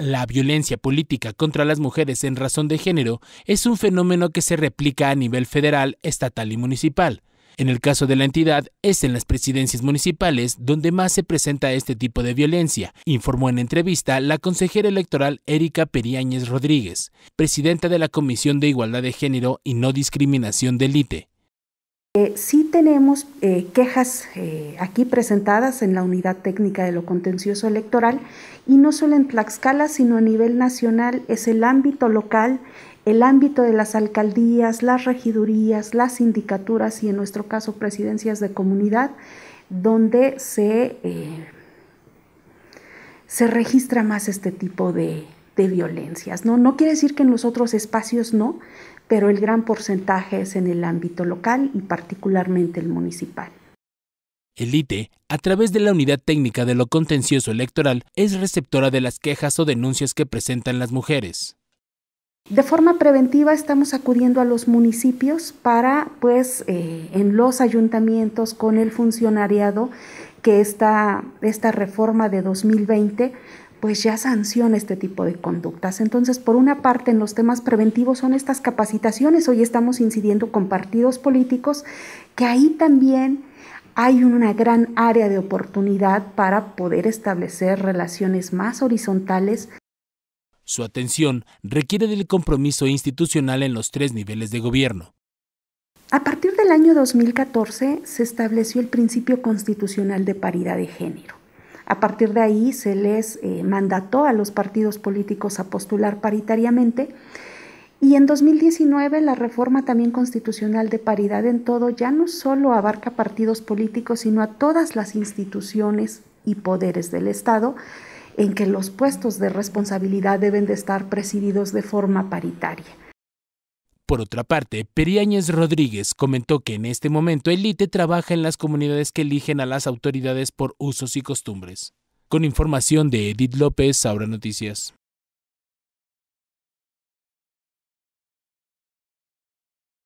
La violencia política contra las mujeres en razón de género es un fenómeno que se replica a nivel federal, estatal y municipal. En el caso de la entidad, es en las presidencias municipales donde más se presenta este tipo de violencia, informó en entrevista la consejera electoral Erika Periáñez Rodríguez, presidenta de la Comisión de Igualdad de Género y No Discriminación del ITE. Eh, sí tenemos eh, quejas eh, aquí presentadas en la Unidad Técnica de lo Contencioso Electoral y no solo en Tlaxcala, sino a nivel nacional, es el ámbito local, el ámbito de las alcaldías, las regidurías, las sindicaturas y en nuestro caso presidencias de comunidad, donde se, se registra más este tipo de, violencias. ¿no? no quiere decir que en los otros espacios no, pero el gran porcentaje es en el ámbito local y particularmente el municipal. El ITE, a través de la Unidad Técnica de lo Contencioso Electoral, es receptora de las quejas o denuncias que presentan las mujeres. De forma preventiva estamos acudiendo a los municipios para, pues, eh, en los ayuntamientos con el funcionariado que esta, esta reforma de 2020 pues ya sanciona este tipo de conductas. Entonces, por una parte, en los temas preventivos son estas capacitaciones. Hoy estamos incidiendo con partidos políticos, que ahí también hay una gran área de oportunidad para poder establecer relaciones más horizontales. Su atención requiere del compromiso institucional en los tres niveles de gobierno. A partir del año 2014 se estableció el principio constitucional de paridad de género a partir de ahí se les eh, mandató a los partidos políticos a postular paritariamente. Y en 2019 la reforma también constitucional de paridad en todo ya no solo abarca partidos políticos, sino a todas las instituciones y poderes del Estado, en que los puestos de responsabilidad deben de estar presididos de forma paritaria. Por otra parte, Periáñez Rodríguez comentó que en este momento el trabaja en las comunidades que eligen a las autoridades por usos y costumbres. Con información de Edith López, Saura Noticias.